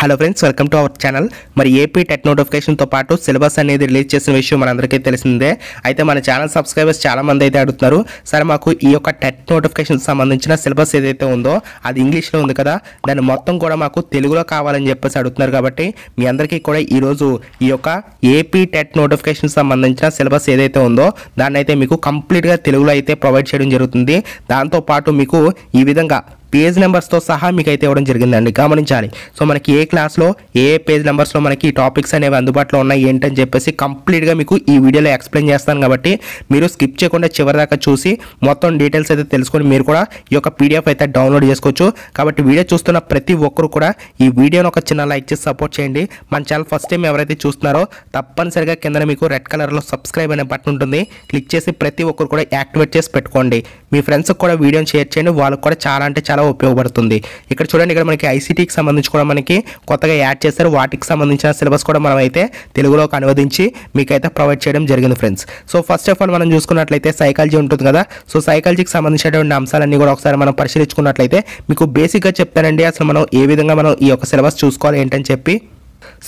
hello friends welcome to our channel మరి AP TET నోటిఫికేషన్తో పాటు సిలబస్ అనేది రిలీజ్ చేసిన విషయం మనందరికీ తెలిసిందే అయితే మన ఛానల్ సబ్స్క్రైబర్స్ చాలామంది అయితే అడుగుతున్నారు సరే మాకు ఈ యొక్క టెట్ నోటిఫికేషన్ సంబంధించిన సిలబస్ ఏదైతే ఉందో అది ఇంగ్లీష్లో ఉంది కదా దాన్ని మొత్తం కూడా మాకు తెలుగులో కావాలని చెప్పేసి అడుగుతున్నారు కాబట్టి మీ అందరికీ కూడా ఈరోజు ఈ యొక్క ఏపీ టెట్ నోటిఫికేషన్ సంబంధించిన సిలబస్ ఏదైతే ఉందో దాన్ని అయితే మీకు కంప్లీట్గా తెలుగులో అయితే ప్రొవైడ్ చేయడం జరుగుతుంది దాంతోపాటు మీకు ఈ విధంగా పేజ్ నెంబర్స్తో సహా మీకు అయితే ఇవ్వడం జరిగిందండి గమనించాలి సో మనకి ఏ క్లాస్లో ఏ పేజ్ నెంబర్స్లో మనకి టాపిక్స్ అనేవి అందుబాటులో ఉన్నాయి ఏంటని చెప్పేసి కంప్లీట్గా మీకు ఈ వీడియోలో ఎక్స్ప్లెయిన్ చేస్తాను కాబట్టి మీరు స్కిప్ చేయకుండా చివరిదాకా చూసి మొత్తం డీటెయిల్స్ అయితే తెలుసుకొని మీరు కూడా ఈ యొక్క పీడిఎఫ్ అయితే డౌన్లోడ్ చేసుకోవచ్చు కాబట్టి వీడియో చూస్తున్న ప్రతి ఒక్కరు కూడా ఈ వీడియోని ఒక చిన్న లైక్ చేసి సపోర్ట్ చేయండి మన ఛానల్ ఫస్ట్ టైం ఎవరైతే చూస్తున్నారో తప్పనిసరిగా కింద మీకు రెడ్ కలర్లో సబ్స్క్రైబ్ అనే బటన్ ఉంటుంది క్లిక్ చేసి ప్రతి ఒక్కరు కూడా యాక్టివేట్ చేసి పెట్టుకోండి మీ ఫ్రెండ్స్కి కూడా వీడియోని షేర్ చేయండి వాళ్ళకి కూడా చాలా అంటే చాలా చాలా ఉపయోగపడుతుంది ఇక్కడ చూడండి ఇక్కడ మనకి ఐసీటీకి సంబంధించి కూడా మనకి కొత్తగా యాడ్ చేస్తారు వాటికి సంబంధించిన సిలబస్ కూడా మనం అయితే తెలుగులోకి అనువదించి మీకైతే ప్రొవైడ్ చేయడం జరిగింది friends so first of all మనం చూసుకున్నట్లయితే సైకాలజీ ఉంటుంది కదా సో సైకాలజీకి సంబంధించినటువంటి అంశాలన్నీ కూడా ఒకసారి మనం పరిశీలించుకున్నట్లయితే మీకు బేసిక్గా చెప్తానండి అసలు మనం ఏ విధంగా మనం ఈ యొక్క సిలబస్ చూసుకోవాలి ఏంటని చెప్పి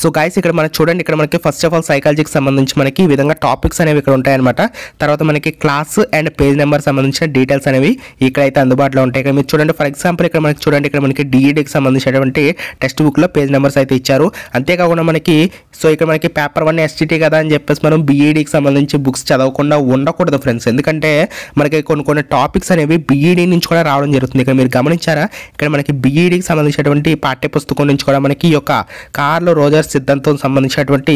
సో గైస్ ఇక్కడ మనకి చూడండి ఇక్కడ మనకి ఫస్ట్ ఆఫ్ ఆల్ సైకాలజీకి సంబంధించి మనకి ఈ విధంగా టాపిక్స్ అనేవి ఇక్కడ ఉంటాయన్నమాట తర్వాత మనకి క్లాస్ అండ్ పేజ్ నెంబర్ సంబంధించిన డీటెయిల్స్ అనేవి ఇక్కడైతే అందుబాటులో ఉంటాయి ఇక్కడ మీరు చూడండి ఫర్ ఎగ్జాంపుల్ ఇక్కడ మనకి చూడండి ఇక్కడ మనకి డిఈడికి e సంబంధించినటువంటి టెక్స్ట్ బుక్లో పేజ్ నెంబర్స్ అయితే ఇచ్చారు అంతేకాకుండా మనకి సో ఇక్కడ మనకి పేపర్ వన్ ఎస్టీటీ కదా అని చెప్పేసి మనం బీఈడికి e సంబంధించి బుక్స్ చదవకుండా ఉండకూడదు ఫ్రెండ్స్ ఎందుకంటే మనకి కొన్ని కొన్ని టాపిక్స్ అనేవి బీఈడీ e నుంచి కూడా రావడం జరుగుతుంది ఇక్కడ మీరు గమనించారా ఇక్కడ మనకి బీఈడికి సంబంధించినటువంటి పాఠ్యపుస్తకం నుంచి కూడా మనకి ఈ యొక్క కార్లో రోజా న్యూక్లియర్ సిద్ధాంతం సంబంధించినటువంటి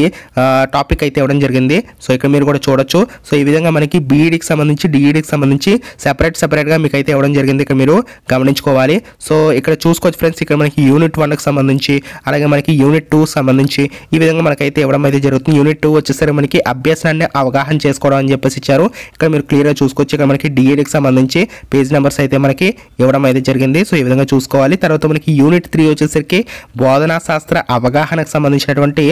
టాపిక్ అయితే ఇవ్వడం జరిగింది సో ఇక్కడ మీరు కూడా చూడొచ్చు సో ఈ విధంగా మనకి బీఈడికి e సంబంధించి డిఈడికి e సంబంధించి సెపరేట్ సెపరేట్గా మీకు అయితే ఇవ్వడం జరిగింది ఇక్కడ మీరు గమనించుకోవాలి సో ఇక్కడ చూసుకోవచ్చు ఫ్రెండ్స్ ఇక్కడ మనకి యూనిట్ వన్కి సంబంధించి అలాగే మనకి యూనిట్ టూ సంబంధించి ఈ విధంగా మనకైతే ఇవ్వడం అయితే జరుగుతుంది యూనిట్ టూ వచ్చేసరికి మనకి అభ్యాసాన్ని అవగాహన చేసుకోవడం అని చెప్పేసి ఇచ్చారు ఇక్కడ మీరు క్లియర్గా చూసుకోవచ్చు ఇక్కడ మనకి డిఈడికి e సంబంధించి పేజ్ నెంబర్స్ అయితే మనకి ఇవ్వడం అయితే జరిగింది సో ఈ విధంగా చూసుకోవాలి తర్వాత మనకి యూనిట్ త్రీ వచ్చేసరికి బోధనా శాస్త్ర అవగాహనకు సంబంధించి సంబంధించినటువంటి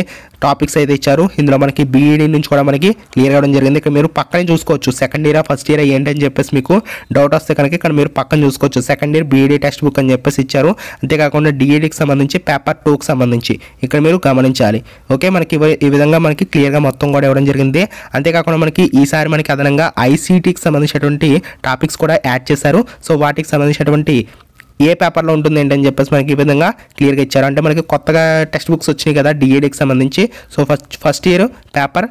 టాపిక్స్ అయితే ఇచ్చారు ఇందులో మనకి బీఈడీ నుంచి కూడా మనకి క్లియర్ అవ్వడం జరిగింది ఇక్కడ మీరు పక్కనే చూసుకోవచ్చు సెకండ్ ఇయర్ ఫస్ట్ ఇయర్ ఏంటని చెప్పేసి మీకు డౌట్ వస్తే కనుక ఇక్కడ మీరు పక్కన చూసుకోవచ్చు second year BEd text book అని చెప్పేసి ఇచ్చారు అంతేకాకుండా డిఈడికి సంబంధించి పేపర్ టూకి సంబంధించి ఇక్కడ మీరు గమనించాలి ఓకే మనకి ఈ విధంగా మనకి క్లియర్గా మొత్తం కూడా ఇవ్వడం జరిగింది అంతేకాకుండా మనకి ఈసారి మనకి అదనంగా ఐసీటీకి సంబంధించినటువంటి టాపిక్స్ కూడా యాడ్ చేశారు సో వాటికి సంబంధించినటువంటి ఏ పేపర్లో ఉంటుంది ఏంటని చెప్పేసి మనకి ఈ విధంగా క్లియర్గా ఇచ్చారు అంటే మనకి కొత్తగా టెక్స్ట్ బుక్స్ వచ్చినాయి కదా డిఏడికి సంబంధించి so first first year paper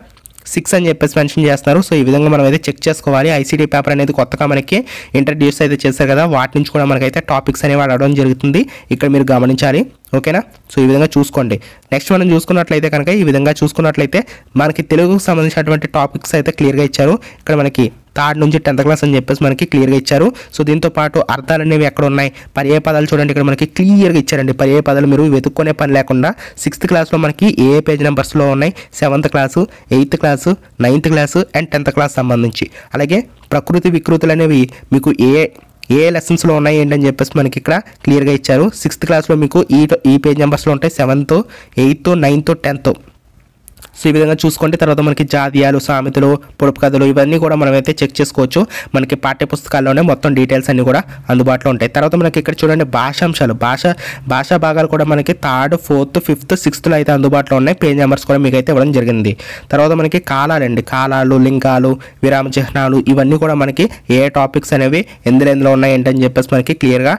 six అని చెప్పేసి మెన్షన్ చేస్తున్నారు సో ఈ విధంగా మనం అయితే చెక్ చేసుకోవాలి ఐసీడీ పేపర్ అనేది కొత్తగా మనకి ఇంట్రడ్యూస్ అయితే చేశారు కదా వాటి నుంచి కూడా మనకైతే టాపిక్స్ అనేవి అడగడం జరుగుతుంది ఇక్కడ మీరు గమనించాలి ఓకేనా సో ఈ విధంగా చూసుకోండి నెక్స్ట్ మనం చూసుకున్నట్లయితే కనుక ఈ విధంగా చూసుకున్నట్లయితే మనకి తెలుగుకు సంబంధించినటువంటి టాపిక్స్ అయితే క్లియర్గా ఇచ్చారు ఇక్కడ మనకి థర్డ్ నుంచి టెన్త్ క్లాస్ అని చెప్పేసి మనకి క్లియర్గా ఇచ్చారు సో దీంతో పాటు అర్థాలు అనేవి ఎక్కడ ఉన్నాయి పర్యాయ పదాలు చూడండి ఇక్కడ మనకి క్లియర్గా ఇచ్చారండి పర్యాయ పదాలు మీరు వెతుక్కునే పని లేకుండా సిక్స్త్ క్లాస్లో మనకి ఏ పేజ్ నెంబర్స్లో ఉన్నాయి seventh class eighth class ninth class and tenth class సంబంధించి అలాగే ప్రకృతి వికృతులు అనేవి మీకు ఏ ఏ లెసన్స్లో ఉన్నాయి ఏంటని చెప్పేసి మనకి ఇక్కడ క్లియర్గా ఇచ్చారు సిక్స్త్ క్లాస్లో మీకు ఈ ఈ పేజ్ నెంబర్స్లో ఉంటాయి seventh eighth ninth tenth so ఈ విధంగా చూసుకుంటే తర్వాత మనకి జాతీయాలు సామెతలు పొడుపు కథలు ఇవన్నీ కూడా మనమైతే చెక్ చేసుకోవచ్చు మనకి పాఠ్యపుస్తకాల్లోనే మొత్తం డీటెయిల్స్ అన్నీ కూడా అందుబాటులో ఉంటాయి తర్వాత మనకి ఇక్కడ చూడండి భాషాంశాలు భాష భాషా భాగాలు కూడా మనకి థర్డ్ ఫోర్త్ ఫిఫ్త్ సిక్స్త్లో అయితే అందుబాటులో ఉన్నాయి పేజ్ నెంబర్స్ కూడా మీకు అయితే ఇవ్వడం జరిగింది తర్వాత మనకి కాలాలండి కాలాలు లింగాలు విరామ చిహ్నాలు ఇవన్నీ కూడా మనకి ఏ టాపిక్స్ అనేవి ఎందులో ఎందులో ఉన్నాయి ఏంటని చెప్పేసి మనకి క్లియర్గా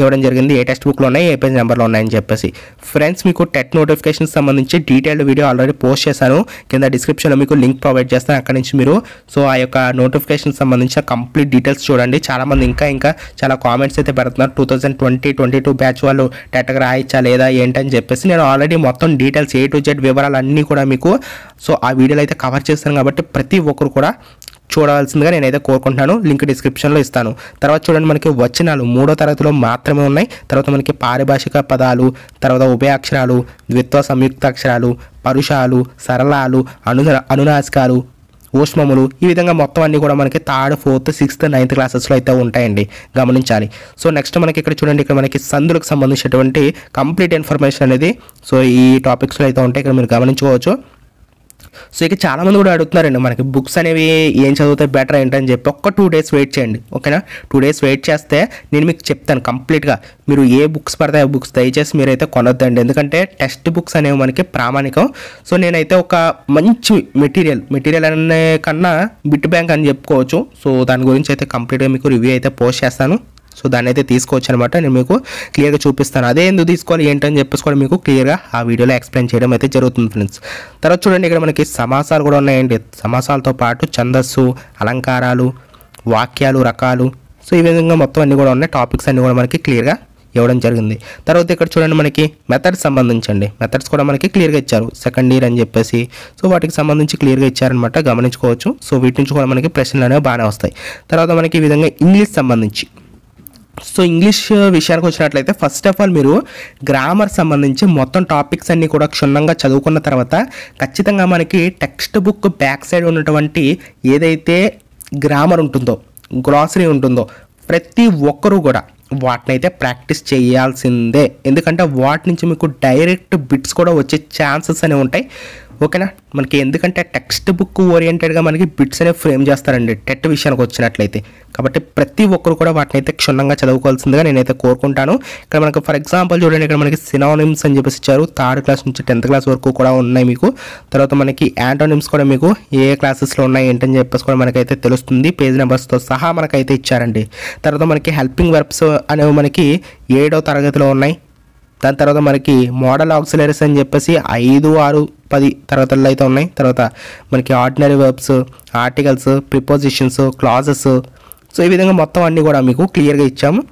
ఇవ్వడం జరిగింది ఏ టెక్స్ట్ బుక్లో ఉన్నాయి ఏ పేజ్ నెంబర్లో ఉన్నాయని చెప్పేసి ఫ్రెండ్స్ మీకు టెట్ నోటిఫికేషన్ సంబంధించి డీటెయిల్డ్ వీడియో ఆల్రెడీ పోస్ట్ చేశాను కింద డిస్క్రిప్షన్లో మీకు లింక్ ప్రొవైడ్ చేస్తాను అక్కడ నుంచి మీరు సో ఆ యొక్క నోటిఫికేషన్ సంబంధించిన కంప్లీట్ డీటెయిల్స్ చూడండి చాలామంది ఇంకా ఇంకా చాలా కామెంట్స్ అయితే పెడుతున్నారు two thousand twenty twenty two batch వాళ్ళు టెట్గా రాయించా లేదా ఏంటని చెప్పేసి నేను ఆల్రెడీ మొత్తం డీటెయిల్స్ ఏ టు జెడ్ వివరాలు అన్నీ కూడా మీకు సో ఆ వీడియోలో అయితే కవర్ చేస్తాను కాబట్టి ప్రతి ఒక్కరు కూడా చూడవలసిందిగా నేనైతే కోరుకుంటున్నాను లింక్ డిస్క్రిప్షన్లో ఇస్తాను తర్వాత చూడండి మనకి వచనాలు మూడో తరగతిలో మాత్రమే ఉన్నాయి తర్వాత మనకి పారిభాషిక పదాలు తర్వాత ఉభయాక్షరాలు ద్విత్వ అక్షరాలు పరుషాలు సరళాలు అను అనునాశకాలు ఊష్మములు ఈ విధంగా మొత్తం అన్నీ కూడా మనకి థర్డ్ ఫోర్త్ సిక్స్త్ నైన్త్ క్లాసెస్లో అయితే ఉంటాయండి గమనించాలి సో నెక్స్ట్ మనకి ఇక్కడ చూడండి ఇక్కడ మనకి సందులకు సంబంధించినటువంటి కంప్లీట్ ఇన్ఫర్మేషన్ అనేది సో ఈ టాపిక్స్లో అయితే ఉంటాయి ఇక్కడ మీరు గమనించుకోవచ్చు సో ఇక చాలామంది కూడా అడుగుతున్నారండి మనకి బుక్స్ అనేవి ఏం చదివితే బెటర్ ఏంటని చెప్పి ఒక్క టూ డేస్ వెయిట్ చేయండి ఓకేనా టూ డేస్ వెయిట్ చేస్తే నేను మీకు చెప్తాను కంప్లీట్గా మీరు ఏ బుక్స్ పడతాయి ఆ బుక్స్ దయచేసి మీరైతే కొనొద్దండి ఎందుకంటే టెక్స్ట్ బుక్స్ అనేవి మనకి ప్రామాణికం సో నేనైతే ఒక మంచి మెటీరియల్ మెటీరియల్ అనే కన్నా బిట్ బ్యాంక్ అని చెప్పుకోవచ్చు సో దాని గురించి అయితే కంప్లీట్గా మీకు రివ్యూ అయితే పోస్ట్ చేస్తాను సో దాన్ని అయితే తీసుకోవచ్చు అనమాట నేను మీకు క్లియర్గా చూపిస్తాను అదే ఎందుకు తీసుకోవాలి ఏంటని చెప్పేసి కూడా మీకు క్లియర్గా ఆ వీడియోలో ఎక్స్ప్లెయిన్ చేయడం అయితే జరుగుతుంది ఫ్రెండ్స్ తర్వాత చూడండి ఇక్కడ మనకి సమాసాలు కూడా ఉన్నాయండి సమాసాలతో పాటు ఛందస్సు అలంకారాలు వాక్యాలు రకాలు సో ఈ విధంగా మొత్తం అన్నీ కూడా ఉన్నాయి టాపిక్స్ అన్నీ కూడా మనకి క్లియర్గా ఇవ్వడం జరిగింది తర్వాత ఇక్కడ చూడండి మనకి మెథడ్స్ సంబంధించండి మెథడ్స్ కూడా మనకి క్లియర్గా ఇచ్చారు సెకండ్ ఇయర్ అని చెప్పేసి సో వాటికి సంబంధించి క్లియర్గా ఇచ్చారనమాట గమనించుకోవచ్చు సో వీటి నుంచి కూడా మనకి ప్రశ్నలు అనేవి బాగానే వస్తాయి తర్వాత మనకి ఈ విధంగా ఇంగ్లీష్ సంబంధించి సో ఇంగ్లీష్ విషయానికి వచ్చినట్లయితే ఫస్ట్ ఆఫ్ ఆల్ మీరు గ్రామర్ సంబంధించి మొత్తం టాపిక్స్ అన్నీ కూడా క్షుణ్ణంగా చదువుకున్న తర్వాత ఖచ్చితంగా మనకి టెక్స్ట్ బుక్ బ్యాక్ సైడ్ ఉన్నటువంటి ఏదైతే గ్రామర్ ఉంటుందో గ్రాసరీ ఉంటుందో ప్రతి ఒక్కరూ కూడా వాటినైతే ప్రాక్టీస్ చేయాల్సిందే ఎందుకంటే వాటి నుంచి మీకు డైరెక్ట్ బిట్స్ కూడా వచ్చే ఛాన్సెస్ అనేవి ఉంటాయి ఓకేనా మనకి ఎందుకంటే టెక్స్ట్ బుక్ ఓరియంటెడ్గా మనకి బిట్స్ అనేవి ఫ్రేమ్ చేస్తారండి టెట్ విషయానికి వచ్చినట్లయితే కాబట్టి ప్రతి ఒక్కరు కూడా వాటిని అయితే క్షుణ్ణంగా చదువుకోవాల్సిందిగా నేనైతే కోరుకుంటాను ఇక్కడ మనకు ఫర్ ఎగ్జాంపుల్ చూడండి ఇక్కడ మనకి సినానిమ్స్ అని చెప్పేసి ఇచ్చారు థర్డ్ క్లాస్ నుంచి టెన్త్ క్లాస్ వరకు కూడా ఉన్నాయి మీకు తర్వాత మనకి యాంటోనిమ్స్ కూడా మీకు ఏ క్లాసెస్లో ఉన్నాయి ఏంటని చెప్పేసి కూడా మనకైతే తెలుస్తుంది పేజ్ నెంబర్స్తో సహా మనకైతే ఇచ్చారండి తర్వాత మనకి హెల్పింగ్ వర్క్స్ అనేవి మనకి ఏడో తరగతిలో ఉన్నాయి దాని తర్వాత మనకి మోడల్ ఆక్సిలరీస్ అని చెప్పేసి ఐదు ఆరు పది తరగతుల్లో అయితే ఉన్నాయి తర్వాత మనకి ordinary verbs articles prepositions clauses so ఈ విధంగా మొత్తం అన్నీ కూడా మీకు క్లియర్గా ఇచ్చాము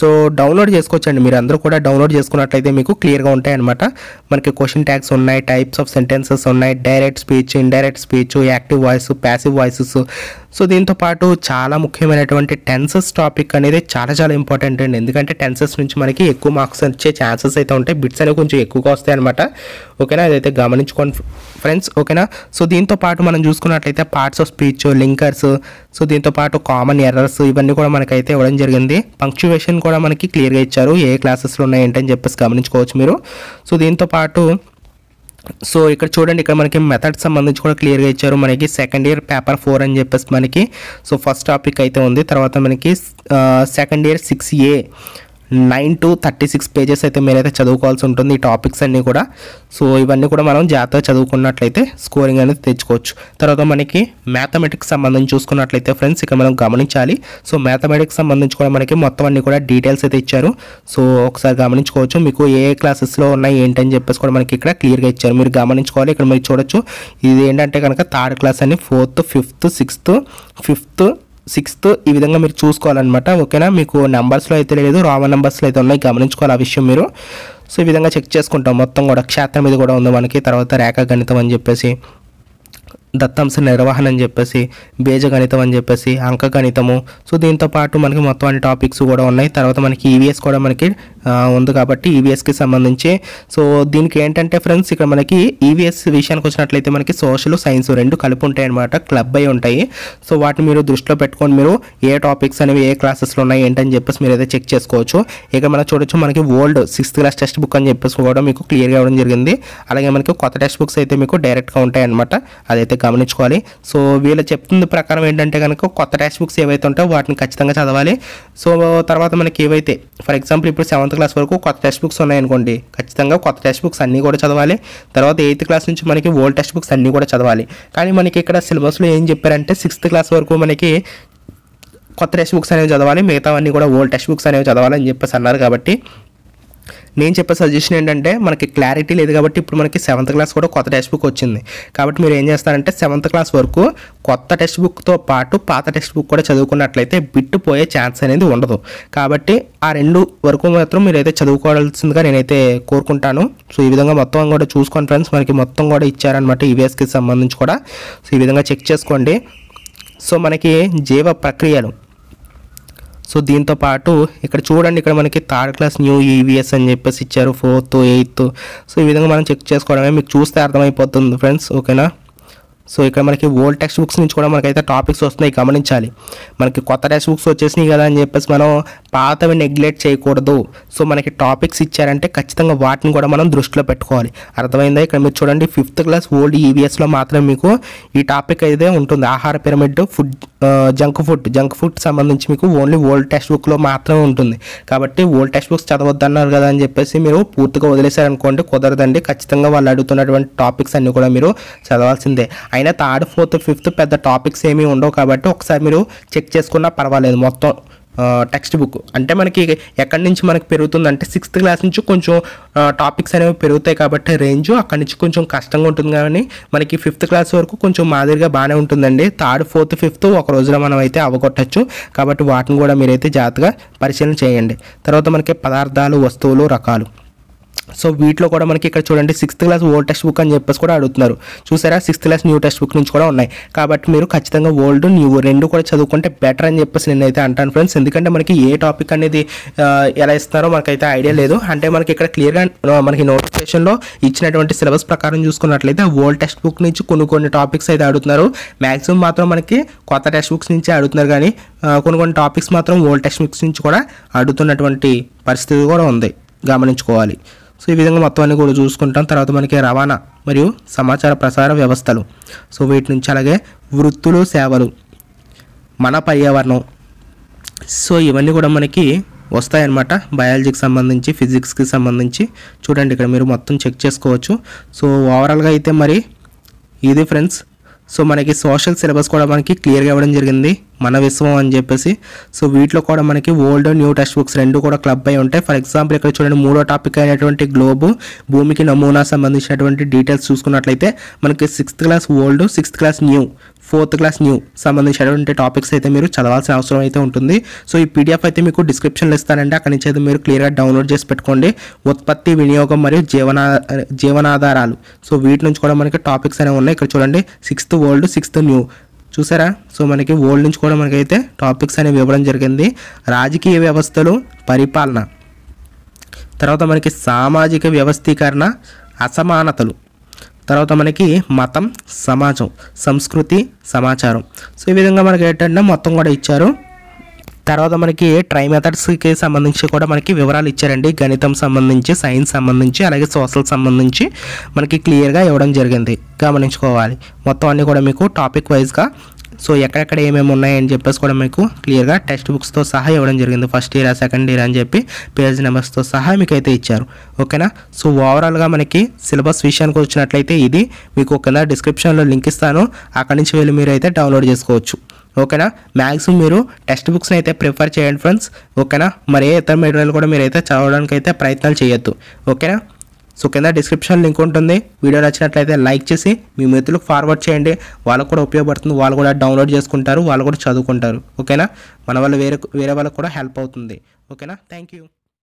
సో డౌన్లోడ్ చేసుకోవచ్చండి మీరు అందరూ కూడా డౌన్లోడ్ చేసుకున్నట్లయితే మీకు క్లియర్గా ఉంటాయి అనమాట మనకి క్వశ్చన్ ట్యాగ్స్ ఉన్నాయి టైప్స్ ఆఫ్ సెంటెన్సెస్ ఉన్నాయి direct speech indirect speech active voice passive voices so దీంతో పాటు చాలా ముఖ్యమైనటువంటి టెన్సెస్ టాపిక్ అనేది చాలా చాలా ఇంపార్టెంట్ అండి ఎందుకంటే టెన్సెస్ నుంచి మనకి ఎక్కువ మార్క్స్ వచ్చే ఛాన్సెస్ అయితే ఉంటాయి బిట్స్ అనేవి కొంచెం ఎక్కువగా వస్తాయి అనమాట ఓకేనా అదైతే గమనించుకోండి ఫ్రెండ్స్ ఓకేనా సో దీంతో పాటు మనం చూసుకున్నట్లయితే parts of speech linkers so దీంతో పాటు కామన్ ఎర్రర్స్ ఇవన్నీ కూడా మనకైతే ఇవ్వడం జరిగింది పంక్చువేషన్ కూడా మనకి క్లియర్గా ఇచ్చారు ఏ క్లాసెస్లో ఉన్నాయి ఏంటని చెప్పేసి గమనించుకోవచ్చు మీరు సో దీంతో పాటు సో ఇక్కడ చూడండి ఇక్కడ మనకి మెథడ్ సంబంధించి కూడా క్లియర్గా ఇచ్చారు మనకి సెకండ్ ఇయర్ పేపర్ ఫోర్ అని చెప్పేసి మనకి సో ఫస్ట్ టాపిక్ అయితే ఉంది తర్వాత మనకి second year six A nine to thirty six pages అయితే మీరైతే చదువుకోవాల్సి ఉంటుంది ఈ టాపిక్స్ అన్నీ కూడా సో ఇవన్నీ కూడా మనం జాగ్రత్తగా చదువుకున్నట్లయితే స్కోరింగ్ అనేది తెచ్చుకోవచ్చు తర్వాత మనకి మ్యాథమెటిక్స్ సంబంధించి చూసుకున్నట్లయితే ఫ్రెండ్స్ ఇక మనం గమనించాలి సో మ్యాథమెటిక్స్ సంబంధించి కూడా మనకి మొత్తం అన్ని కూడా డీటెయిల్స్ అయితే ఇచ్చారు సో ఒకసారి గమనించుకోవచ్చు మీకు ఏ క్లాసెస్లో ఉన్నాయి ఏంటని చెప్పేసి కూడా మనకి ఇక్కడ క్లియర్గా ఇచ్చారు మీరు గమనించుకోవాలి ఇక్కడ మీరు చూడొచ్చు ఇది ఏంటంటే కనుక థర్డ్ క్లాస్ అని fourth fifth sixth fifth sixth ఈ విధంగా మీరు చూసుకోవాలన్నమాట ఓకేనా మీకు నెంబర్స్లో అయితే లేదు రామ నెంబర్స్లో అయితే ఉన్నాయి గమనించుకోవాలి ఆ విషయం మీరు సో ఈ విధంగా చెక్ చేసుకుంటాం మొత్తం కూడా క్షేత్రం మీద కూడా ఉంది మనకి తర్వాత రేఖా గణితం అని చెప్పేసి దత్తాంశ నిర్వహణ అని చెప్పేసి బీజగణితం అని చెప్పేసి అంకగణితము సో దీంతో పాటు మనకి మొత్తం అన్ని టాపిక్స్ కూడా ఉన్నాయి తర్వాత మనకి ఈవీఎస్ e కూడా మనకి ఉంది కాబట్టి ఈవీఎస్కి e సంబంధించి సో దీనికి ఏంటంటే ఫ్రెండ్స్ ఇక్కడ మనకి ఈవీఎస్ e విషయానికి వచ్చినట్లయితే మనకి సోషల్ సైన్స్ రెండు కలిపి ఉంటాయి అనమాట క్లబ్ అయి ఉంటాయి సో వాటిని మీరు దృష్టిలో పెట్టుకొని మీరు ఏ టాపిక్స్ అనేవి ఏ క్లాసెస్లో ఉన్నాయి ఏంటని చెప్పేసి మీరు అయితే చెక్ చేసుకోవచ్చు ఇక మనం చూడొచ్చు మనకి old sixth class text book అని చెప్పేసి కూడా మీకు క్లియర్గా అవ్వడం జరిగింది అలాగే మనకి కొత్త టెక్స్ట్ బుక్స్ అయితే మీకు డైరెక్ట్గా ఉంటాయి అనమాట అదైతే గమనించుకోవాలి సో వీళ్ళు చెప్తున్న ప్రకారం ఏంటంటే కనుక కొత్త టెక్స్ట్ బుక్స్ ఏవైతే ఉంటాయో వాటిని ఖచ్చితంగా చదవాలి సో తర్వాత మనకి ఏవైతే ఫర్ ఎగ్జాంపుల్ ఇప్పుడు సెవెంత్ క్లాస్ వరకు కొత్త టెక్స్ట్ బుక్స్ ఉన్నాయనుకోండి ఖచ్చితంగా కొత్త టెక్స్ట్ బుక్స్ అన్నీ కూడా చదవాలి తర్వాత ఎయిత్ క్లాస్ నుంచి మనకి ఓల్డ్ టెక్స్ట్ బుక్స్ అన్నీ కూడా చదవాలి కానీ మనకి ఇక్కడ సిలబస్లో ఏం చెప్పారంటే సిక్స్త్ క్లాస్ వరకు మనకి కొత్త టెక్స్ట్ బుక్స్ అనేవి చదవాలి మిగతావన్నీ కూడా ఓల్డ్ టెక్స్ట్ బుక్స్ అనేవి చదవాలని చెప్పేసి అన్నారు కాబట్టి నేను చెప్పే సజెషన్ ఏంటంటే మనకి క్లారిటీ లేదు కాబట్టి ఇప్పుడు మనకి సెవెంత్ క్లాస్ కూడా కొత్త టెక్స్ట్ బుక్ వచ్చింది కాబట్టి మీరు ఏం చేస్తారంటే సెవెంత్ క్లాస్ వరకు కొత్త టెక్స్ట్ బుక్తో పాటు పాత టెక్స్ట్ బుక్ కూడా చదువుకున్నట్లయితే బిట్టు పోయే ఛాన్స్ అనేది ఉండదు కాబట్టి ఆ రెండు వరకు మాత్రం మీరైతే చదువుకోవాల్సిందిగా నేనైతే కోరుకుంటాను సో ఈ విధంగా మొత్తం కూడా చూసుకోండి ఫ్రెండ్స్ మనకి మొత్తం కూడా ఇచ్చారనమాట ఈవీఎస్కి e సంబంధించి కూడా సో ఈ విధంగా చెక్ చేసుకోండి సో మనకి జీవ ప్రక్రియలు సో దీంతో పాటు ఇక్కడ చూడండి ఇక్కడ మనకి third class new EVS e అని చెప్పేసి ఇచ్చారు ఫోర్త్ ఎయిత్ సో ఈ విధంగా మనం చెక్ చేసుకోవడమే మీకు చూస్తే అర్థమైపోతుంది ఫ్రెండ్స్ ఓకేనా సో ఇక్కడ మనకి ఓల్డ్ టెక్స్ట్ బుక్స్ నుంచి కూడా మనకైతే టాపిక్స్ వస్తున్నాయి గమనించాలి మనకి కొత్త టెక్స్ట్ బుక్స్ వచ్చేసినాయి కదా అని చెప్పేసి మనం పాతవి నెగ్లెక్ట్ చేయకూడదు సో మనకి టాపిక్స్ ఇచ్చారంటే ఖచ్చితంగా వాటిని కూడా మనం దృష్టిలో పెట్టుకోవాలి అర్థమైందా ఇక్కడ మీరు చూడండి ఫిఫ్త్ క్లాస్ ఓల్డ్ ఈవీఎస్లో మాత్రం మీకు ఈ టాపిక్ అయితే ఉంటుంది ఆహార pyramid food junk food junk food సంబంధించి మీకు ఓన్లీ ఓల్డ్ టెక్స్ట్ బుక్లో మాత్రమే ఉంటుంది కాబట్టి ఓల్డ్ టెక్స్ట్ బుక్స్ చదవద్దన్నారు కదా అని చెప్పేసి మీరు పూర్తిగా వదిలేశారనుకోండి కుదరదండి ఖచ్చితంగా వాళ్ళు అడుగుతున్నటువంటి టాపిక్స్ అన్నీ కూడా మీరు చదవాల్సిందే అయినా థర్డ్ ఫోర్త్ ఫిఫ్త్ పెద్ద టాపిక్స్ ఏమీ ఉండవు కాబట్టి ఒకసారి మీరు చెక్ చేసుకున్నా పర్వాలేదు మొత్తం టెక్స్ట్ బుక్ అంటే మనకి ఎక్కడి నుంచి మనకి పెరుగుతుంది అంటే సిక్స్త్ క్లాస్ నుంచి కొంచెం టాపిక్స్ అనేవి పెరుగుతాయి కాబట్టి రేంజ్ అక్కడి నుంచి కొంచెం కష్టంగా ఉంటుంది కానీ మనకి ఫిఫ్త్ క్లాస్ వరకు కొంచెం మాదిరిగా బాగానే ఉంటుందండి థర్డ్ ఫోర్త్ ఫిఫ్త్ ఒక రోజులో మనం అయితే అవగొట్టచ్చు కాబట్టి వాటిని కూడా మీరైతే జాగ్రత్తగా పరిశీలన చేయండి తర్వాత మనకి పదార్థాలు వస్తువులు రకాలు సో వీటిలో కూడా మనకి ఇక్కడ చూడండి sixth class old text book అని చెప్పేసి కూడా అడుగుతున్నారు చూసారా sixth class new text book నుంచి కూడా ఉన్నాయి కాబట్టి మీరు ఖచ్చితంగా ఓల్డ్ న్యూ రెండు కూడా చదువుకుంటే బెటర్ అని చెప్పేసి నేనైతే అంటాను ఫ్రెండ్స్ ఎందుకంటే మనకి ఏ టాపిక్ అనేది ఎలా ఇస్తున్నారో మనకైతే ఐడియా లేదు అంటే మనకి ఇక్కడ క్లియర్గా మనకి నోటిఫికేషన్లో ఇచ్చినటువంటి సిలబస్ ప్రకారం చూసుకున్నట్లయితే ఓల్డ్ టెక్స్ట్ బుక్ నుంచి కొన్ని కొన్ని టాపిక్స్ అయితే అడుగుతున్నారు మ్యాక్సిమం మాత్రం మనకి కొత్త టెక్స్ట్ బుక్స్ నుంచి అడుగుతున్నారు కానీ కొన్ని కొన్ని టాపిక్స్ మాత్రం ఓల్డ్ టెక్స్ట్ బుక్స్ నుంచి కూడా అడుగుతున్నటువంటి పరిస్థితి కూడా ఉంది గమనించుకోవాలి సో ఈ విధంగా మొత్తం అన్ని కూడా చూసుకుంటాం తర్వాత మనకి రవాణా మరియు సమాచార ప్రసార వ్యవస్థలు సో వీటి నుంచి అలాగే వృత్తులు సేవలు మన పర్యావరణం సో ఇవన్నీ కూడా మనకి వస్తాయన్నమాట బయాలజీకి సంబంధించి ఫిజిక్స్కి సంబంధించి చూడండి ఇక్కడ మీరు మొత్తం చెక్ చేసుకోవచ్చు సో ఓవరాల్గా అయితే మరి ఇది ఫ్రెండ్స్ సో మనకి సోషల్ సిలబస్ కూడా మనకి క్లియర్గా ఇవ్వడం జరిగింది మన విశ్వం అని చెప్పేసి సో వీటిలో కూడా మనకి ఓల్డ్ న్యూ టెక్స్ట్ బుక్స్ రెండు కూడా క్లబ్ అయి ఉంటాయి ఫర్ ఎగ్జాంపుల్ ఇక్కడ చూడండి మూడో టాపిక్ అయినటువంటి గ్లోబు భూమికి నమూనా సంబంధించినటువంటి డీటెయిల్స్ చూసుకున్నట్లయితే మనకి sixth class old sixth class new fourth class new సంబంధించినటువంటి టాపిక్స్ అయితే మీరు చదవాల్సిన అవసరం అయితే ఉంటుంది సో ఈ పీడిఎఫ్ అయితే మీకు డిస్క్రిప్షన్లో ఇస్తానండి అక్కడి నుంచి అయితే మీరు క్లియర్గా డౌన్లోడ్ చేసి పెట్టుకోండి ఉత్పత్తి వినియోగం మరియు జీవనా జీవనాధారాలు సో వీటి నుంచి కూడా మనకి టాపిక్స్ అనేవి ఉన్నాయి ఇక్కడ చూడండి సిక్స్త్ ఓల్డ్ సిక్స్త్ న్యూ చూసారా సో మనకి ఓల్డ్ నుంచి కూడా మనకైతే టాపిక్స్ అనేవి ఇవ్వడం జరిగింది రాజకీయ వ్యవస్థలు పరిపాలన తర్వాత మనకి సామాజిక వ్యవస్థీకరణ అసమానతలు తర్వాత మనకి మతం సమాజం సంస్కృతి సమాచారం సో ఈ విధంగా మనకి ఏంటంటే మొత్తం కూడా ఇచ్చారు తర్వాత మనకి ట్రై మెథడ్స్కి సంబంధించి కూడా మనకి వివరాలు ఇచ్చారండి గణితం సంబంధించి సైన్స్ సంబంధించి అలాగే సోషల్ సంబంధించి మనకి క్లియర్గా ఇవ్వడం జరిగింది గమనించుకోవాలి మొత్తం అన్నీ కూడా మీకు టాపిక్ వైజ్గా సో ఎక్కడెక్కడ ఏమేమి ఉన్నాయని చెప్పేసి కూడా మీకు క్లియర్గా టెక్స్ట్ బుక్స్తో సహా ఇవ్వడం జరిగింది ఫస్ట్ ఇయర్ సెకండ్ ఇయర్ అని చెప్పి పేజ్ నెంబర్స్తో సహా మీకు అయితే ఇచ్చారు ఓకేనా సో ఓవరాల్గా మనకి సిలబస్ విషయానికి వచ్చినట్లయితే ఇది మీకు ఒక డిస్క్రిప్షన్లో లింక్ ఇస్తాను అక్కడి నుంచి వెళ్ళి మీరు అయితే డౌన్లోడ్ చేసుకోవచ్చు ఓకేనా మ్యాక్సిమం మీరు టెక్స్ట్ బుక్స్ని అయితే ప్రిఫర్ చేయండి ఫ్రెండ్స్ ఓకేనా మరి ఏ ఇతర మెటీరియల్ కూడా మీరు అయితే చదవడానికి అయితే ప్రయత్నాలు చేయొద్దు ఓకేనా సో కింద డిస్క్రిప్షన్ లింక్ ఉంటుంది వీడియో నచ్చినట్లయితే లైక్ చేసి మీ మిత్రులకు ఫార్వర్డ్ చేయండి వాళ్ళకు కూడా ఉపయోగపడుతుంది వాళ్ళు కూడా డౌన్లోడ్ చేసుకుంటారు వాళ్ళు కూడా చదువుకుంటారు ఓకేనా మన వల్ల వేరే వేరే వాళ్ళకు కూడా హెల్ప్ అవుతుంది ఓకేనా థ్యాంక్ యూ